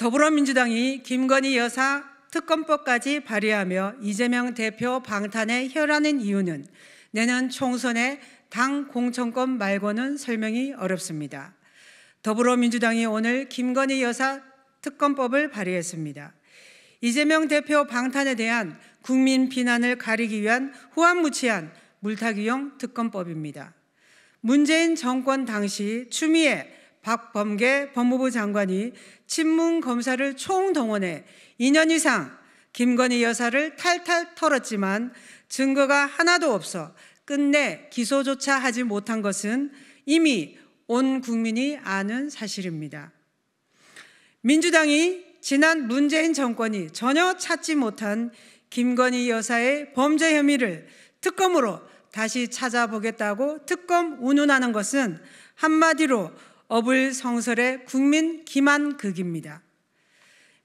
더불어민주당이 김건희 여사 특검법까지 발의하며 이재명 대표 방탄에 혈안인 이유는 내년 총선에 당 공천권 말고는 설명이 어렵습니다. 더불어민주당이 오늘 김건희 여사 특검법을 발의했습니다. 이재명 대표 방탄에 대한 국민 비난을 가리기 위한 후한무치한 물타기용 특검법입니다. 문재인 정권 당시 추미애 박범계 법무부 장관이 친문 검사를 총동원해 2년 이상 김건희 여사를 탈탈 털었지만 증거가 하나도 없어 끝내 기소조차 하지 못한 것은 이미 온 국민이 아는 사실입니다. 민주당이 지난 문재인 정권이 전혀 찾지 못한 김건희 여사의 범죄 혐의를 특검으로 다시 찾아보겠다고 특검 운운하는 것은 한마디로 어불 성설의 국민 기만극입니다.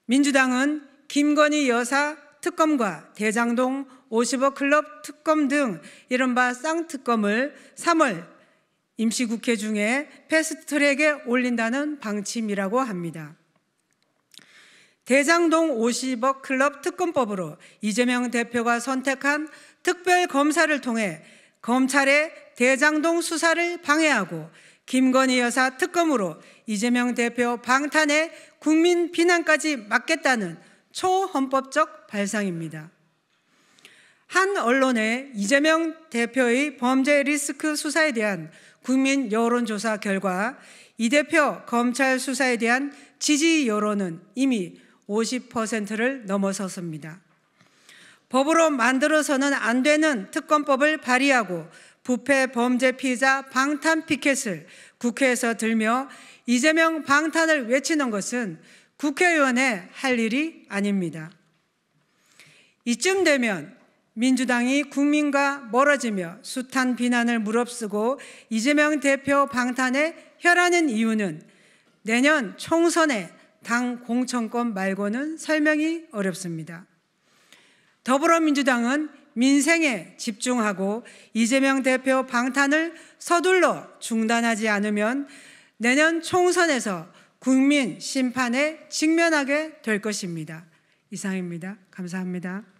민주당은 김건희 여사 특검과 대장동 50억 클럽 특검 등 이른바 쌍특검을 3월 임시국회 중에 패스트트랙에 올린다는 방침이라고 합니다. 대장동 50억 클럽 특검법으로 이재명 대표가 선택한 특별검사를 통해 검찰의 대장동 수사를 방해하고 김건희 여사 특검으로 이재명 대표 방탄에 국민 비난까지 막겠다는 초헌법적 발상입니다. 한 언론의 이재명 대표의 범죄 리스크 수사에 대한 국민 여론조사 결과 이 대표 검찰 수사에 대한 지지 여론은 이미 50%를 넘어섰습니다. 법으로 만들어서는 안 되는 특검법을 발의하고 부패 범죄 피의자 방탄 피켓을 국회에서 들며 이재명 방탄을 외치는 것은 국회의원의 할 일이 아닙니다. 이쯤 되면 민주당이 국민과 멀어지며 숱한 비난을 무릅쓰고 이재명 대표 방탄에 혈하는 이유는 내년 총선에 당 공천권 말고는 설명이 어렵습니다. 더불어민주당은 민생에 집중하고 이재명 대표 방탄을 서둘러 중단하지 않으면 내년 총선에서 국민 심판에 직면하게 될 것입니다. 이상입니다. 감사합니다.